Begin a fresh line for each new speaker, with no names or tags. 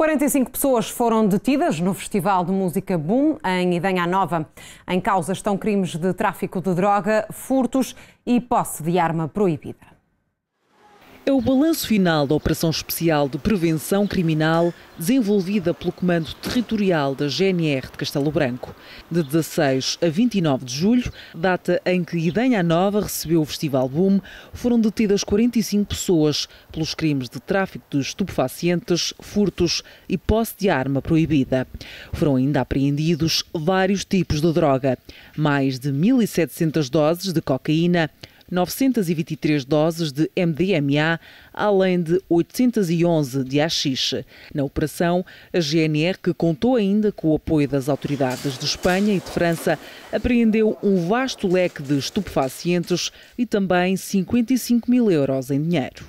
45 pessoas foram detidas no Festival de Música Boom, em Idenha Nova. Em causa estão crimes de tráfico de droga, furtos e posse de arma proibida.
É o balanço final da Operação Especial de Prevenção Criminal desenvolvida pelo Comando Territorial da GNR de Castelo Branco, de 16 a 29 de julho, data em que Idenha Nova recebeu o Festival Boom, foram detidas 45 pessoas pelos crimes de tráfico de estupefacientes, furtos e posse de arma proibida. Foram ainda apreendidos vários tipos de droga, mais de 1.700 doses de cocaína, 923 doses de MDMA, além de 811 de AX. Na operação, a GNR, que contou ainda com o apoio das autoridades de Espanha e de França, apreendeu um vasto leque de estupefacientes e também 55 mil euros em dinheiro.